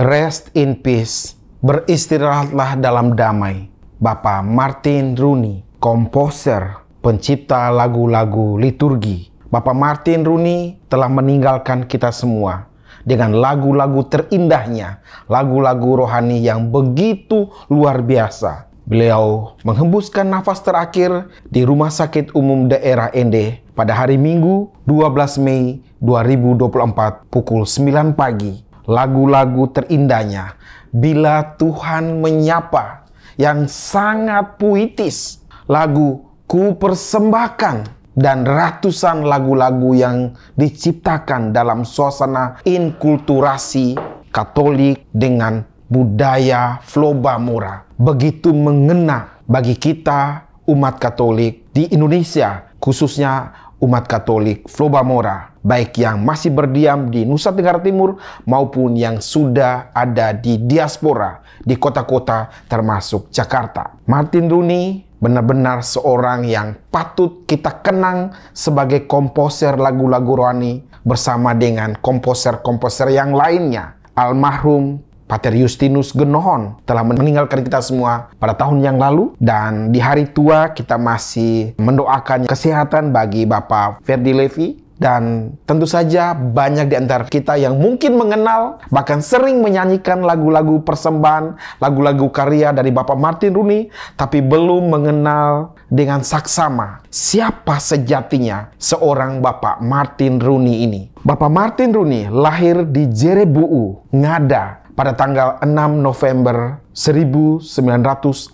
Rest in peace. Beristirahatlah dalam damai. Bapak Martin Rooney, komposer, pencipta lagu-lagu liturgi. Bapak Martin Rooney telah meninggalkan kita semua dengan lagu-lagu terindahnya, lagu-lagu rohani yang begitu luar biasa. Beliau menghembuskan nafas terakhir di Rumah Sakit Umum Daerah Ende pada hari Minggu 12 Mei 2024 pukul 9 pagi lagu-lagu terindahnya bila Tuhan menyapa yang sangat puitis lagu ku persembahkan dan ratusan lagu-lagu yang diciptakan dalam suasana inkulturasi Katolik dengan budaya Flobamura begitu mengena bagi kita umat Katolik di Indonesia khususnya umat Katolik Flobamora, baik yang masih berdiam di Nusa Tenggara Timur maupun yang sudah ada di diaspora di kota-kota termasuk Jakarta. Martin Rooney benar-benar seorang yang patut kita kenang sebagai komposer lagu-lagu rohani bersama dengan komposer-komposer yang lainnya. Almarhum Pater Justinus Genohon telah meninggalkan kita semua pada tahun yang lalu dan di hari tua kita masih mendoakan kesehatan bagi Bapak Ferdi Levi dan tentu saja banyak di antara kita yang mungkin mengenal bahkan sering menyanyikan lagu-lagu persembahan, lagu-lagu karya dari Bapak Martin Runi tapi belum mengenal dengan saksama siapa sejatinya seorang Bapak Martin Runi ini. Bapak Martin Runi lahir di Jerebu'u, Ngada, pada tanggal 6 November 1946,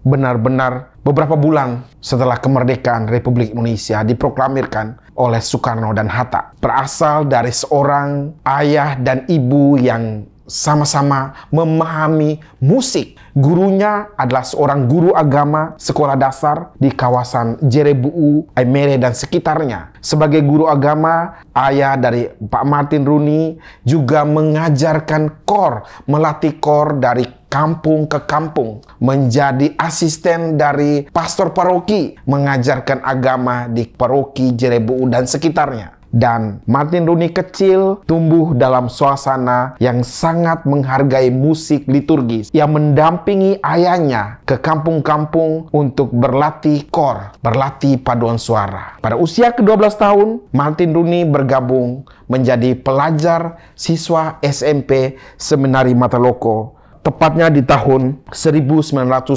benar-benar beberapa bulan setelah kemerdekaan Republik Indonesia diproklamirkan oleh Soekarno dan Hatta. Berasal dari seorang ayah dan ibu yang sama-sama memahami musik. Gurunya adalah seorang guru agama sekolah dasar di kawasan Jerebu'u, Aimere, dan sekitarnya. Sebagai guru agama, ayah dari Pak Martin Runi juga mengajarkan kor, melatih kor dari kampung ke kampung, menjadi asisten dari pastor paroki, mengajarkan agama di paroki Jerebu'u dan sekitarnya dan Martin Rooney kecil tumbuh dalam suasana yang sangat menghargai musik liturgis yang mendampingi ayahnya ke kampung-kampung untuk berlatih kor, berlatih paduan suara. Pada usia ke-12 tahun, Martin Rooney bergabung menjadi pelajar siswa SMP Seminari Mataloko tepatnya di tahun 1958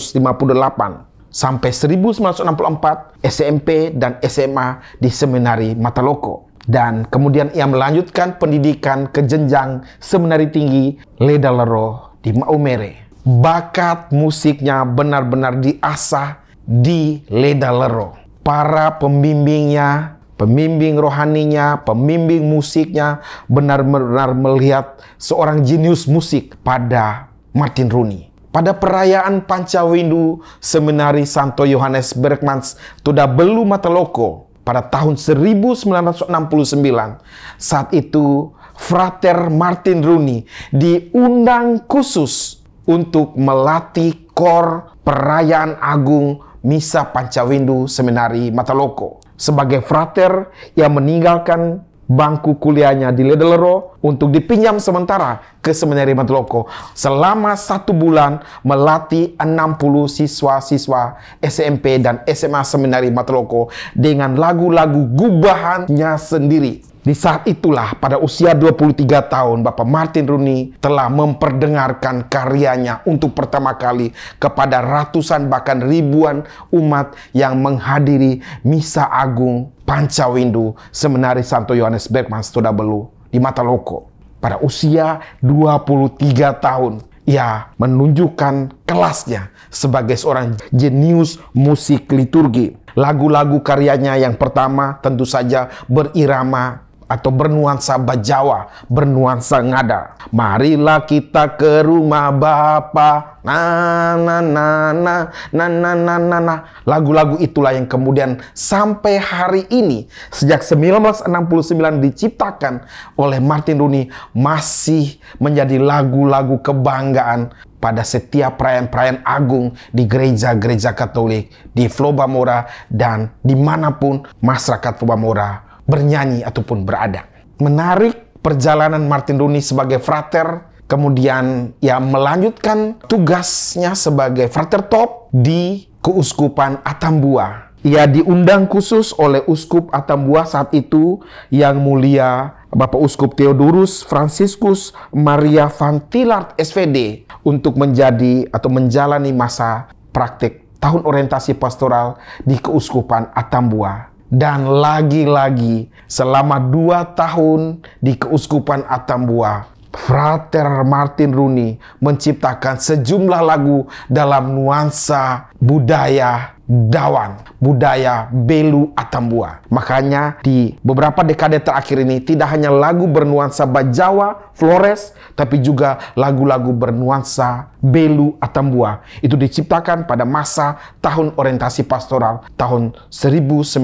sampai 1964 SMP dan SMA di Seminari Mataloko. Dan kemudian ia melanjutkan pendidikan ke jenjang seminari tinggi Leda Lero di Maumere. Bakat musiknya benar-benar diasah di Leda Lero. Para pembimbingnya, pembimbing rohaninya, pembimbing musiknya benar-benar melihat seorang jenius musik pada Martin Rooney. Pada perayaan Pancawindu, Seminari Santo Yohanes Bergmans Tuda Belu Mataloko pada tahun 1969. Saat itu Frater Martin Rooney diundang khusus untuk melatih kor perayaan agung Misa Pancawindu Seminari Mataloko sebagai frater yang meninggalkan bangku kuliahnya di Ledelero untuk dipinjam sementara ke Seminari Matuloko selama satu bulan melatih 60 siswa-siswa SMP dan SMA Seminari Matuloko dengan lagu-lagu gubahannya sendiri. Di saat itulah pada usia 23 tahun Bapak Martin Rooney telah memperdengarkan karyanya untuk pertama kali kepada ratusan bahkan ribuan umat yang menghadiri Misa Agung Pancawindu Seminari Santo Yohanes Bergman Stodabelu di Mata Loko Pada usia 23 tahun ia menunjukkan kelasnya sebagai seorang jenius musik liturgi. Lagu-lagu karyanya yang pertama tentu saja berirama atau bernuansa Bajawa, bernuansa ngada. Marilah kita ke rumah Bapa. Na na na na na na na na. na. Lagu-lagu itulah yang kemudian sampai hari ini sejak 1969 diciptakan oleh Martin Rooney masih menjadi lagu-lagu kebanggaan pada setiap perayaan-perayaan agung di gereja-gereja Katolik di Flobamora dan dimanapun masyarakat Flobamora bernyanyi ataupun berada. Menarik perjalanan Martin Rooney sebagai frater, kemudian ia melanjutkan tugasnya sebagai frater top di Keuskupan Atambua. Ia diundang khusus oleh Uskup Atambua saat itu yang mulia Bapak Uskup Theodorus Franciscus Maria Van Tillard SVD untuk menjadi atau menjalani masa praktik tahun orientasi pastoral di Keuskupan Atambua dan lagi-lagi selama dua tahun di Keuskupan Atambua, Frater Martin Rooney menciptakan sejumlah lagu dalam nuansa budaya Dawan, budaya Belu Atambua. Makanya di beberapa dekade terakhir ini tidak hanya lagu bernuansa Bajawa, Flores, tapi juga lagu-lagu bernuansa Belu Atambua. Itu diciptakan pada masa tahun orientasi pastoral tahun 1970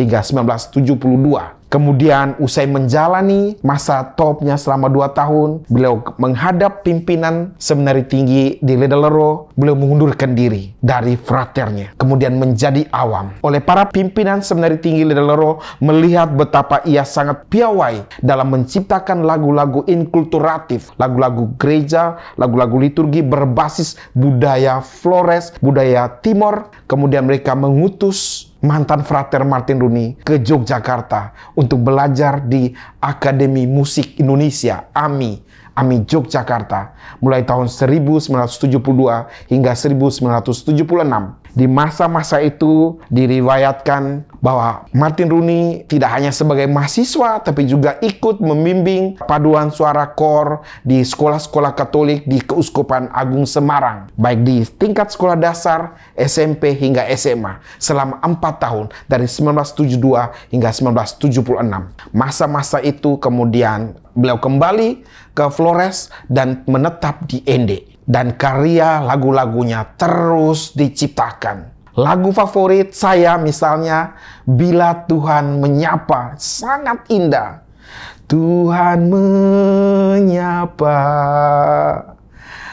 hingga 1972. Kemudian usai menjalani masa topnya selama 2 tahun, beliau menghadap pimpinan seminari tinggi di Ledelero, beliau mengundurkan diri dari fraternya, kemudian menjadi awam. Oleh para pimpinan seminari tinggi Ledelero melihat betapa ia sangat piawai dalam menciptakan lagu-lagu inkulturatif, lagu-lagu gereja, lagu-lagu liturgi berbasis budaya Flores, budaya Timor. Kemudian mereka mengutus mantan frater Martin Runi ke Yogyakarta untuk belajar di Akademi Musik Indonesia, AMI, AMI Yogyakarta, mulai tahun 1972 hingga 1976. Di masa-masa itu diriwayatkan bahwa Martin Rooney tidak hanya sebagai mahasiswa tapi juga ikut membimbing paduan suara kor di sekolah-sekolah Katolik di Keuskupan Agung Semarang, baik di tingkat sekolah dasar, SMP hingga SMA selama 4 tahun dari 1972 hingga 1976. Masa-masa itu kemudian beliau kembali ke Flores dan menetap di Ende dan karya lagu-lagunya terus diciptakan. Lagu favorit saya misalnya Bila Tuhan Menyapa sangat indah. Tuhan menyapa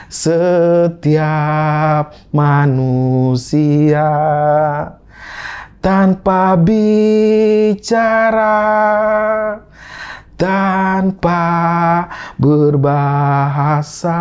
setiap manusia tanpa bicara tanpa berbahasa.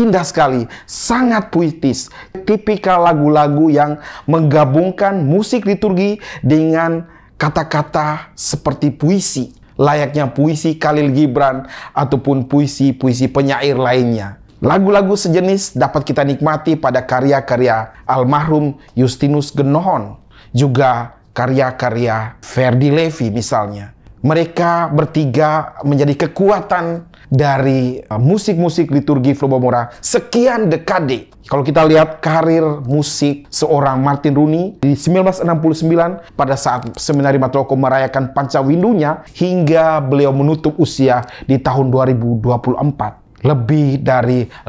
Indah sekali, sangat puitis. Tipikal lagu-lagu yang menggabungkan musik liturgi dengan kata-kata seperti puisi. Layaknya puisi Khalil Gibran ataupun puisi-puisi penyair lainnya. Lagu-lagu sejenis dapat kita nikmati pada karya-karya almarhum Justinus Genohon. Juga karya-karya Ferdi Levi misalnya mereka bertiga menjadi kekuatan dari uh, musik-musik liturgi Flobomora sekian dekade. Kalau kita lihat karir musik seorang Martin Rooney di 1969 pada saat Seminari Matroko merayakan Pancawindunya hingga beliau menutup usia di tahun 2024. Lebih dari 50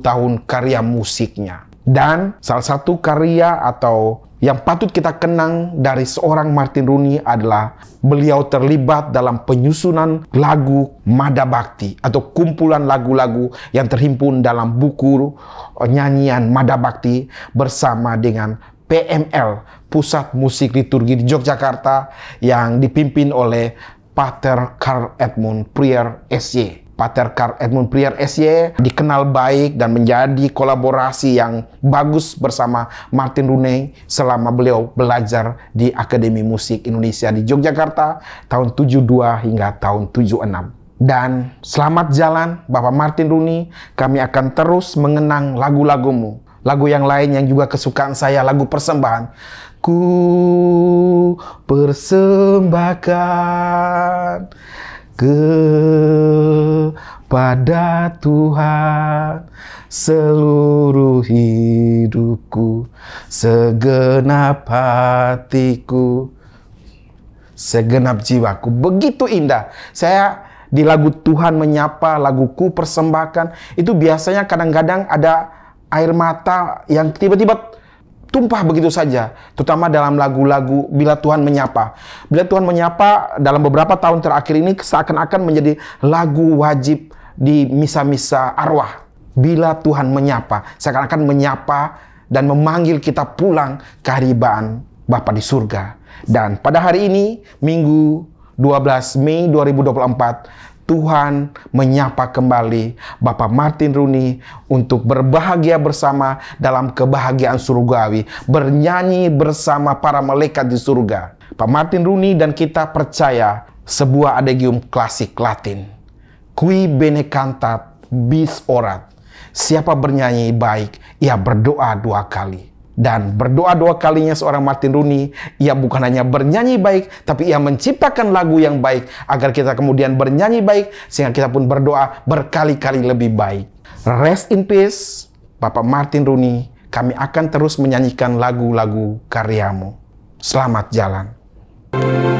tahun karya musiknya. Dan salah satu karya atau yang patut kita kenang dari seorang Martin Rooney adalah beliau terlibat dalam penyusunan lagu Mada Bakti atau kumpulan lagu-lagu yang terhimpun dalam buku eh, nyanyian Mada Bakti bersama dengan PML Pusat Musik Liturgi di Yogyakarta yang dipimpin oleh Pater Karl Edmund Prier SY. Pater Karl Edmund Prier SY dikenal baik dan menjadi kolaborasi yang bagus bersama Martin Rune selama beliau belajar di Akademi Musik Indonesia di Yogyakarta tahun 72 hingga tahun 76. Dan selamat jalan Bapak Martin Runi, kami akan terus mengenang lagu-lagumu. Lagu yang lain yang juga kesukaan saya, lagu persembahan. Ku persembahkan kepada Tuhan seluruh hidupku, segenap hatiku, segenap jiwaku. Begitu indah. Saya di lagu Tuhan menyapa, laguku persembahkan, itu biasanya kadang-kadang ada air mata yang tiba-tiba tumpah begitu saja, terutama dalam lagu-lagu bila Tuhan menyapa. Bila Tuhan menyapa dalam beberapa tahun terakhir ini seakan-akan menjadi lagu wajib di misa-misa arwah. Bila Tuhan menyapa, seakan-akan menyapa dan memanggil kita pulang ke haribaan Bapa di surga. Dan pada hari ini, Minggu 12 Mei 2024, Tuhan menyapa kembali Bapak Martin Runi untuk berbahagia bersama dalam kebahagiaan surgawi, bernyanyi bersama para malaikat di surga. Pak Martin Runi dan kita percaya sebuah adegium klasik Latin. Qui bene cantat bis orat. Siapa bernyanyi baik, ia berdoa dua kali dan berdoa dua kalinya seorang Martin Rooney, ia bukan hanya bernyanyi baik, tapi ia menciptakan lagu yang baik agar kita kemudian bernyanyi baik sehingga kita pun berdoa berkali-kali lebih baik. Rest in peace, Bapak Martin Rooney. Kami akan terus menyanyikan lagu-lagu karyamu. Selamat jalan. thank you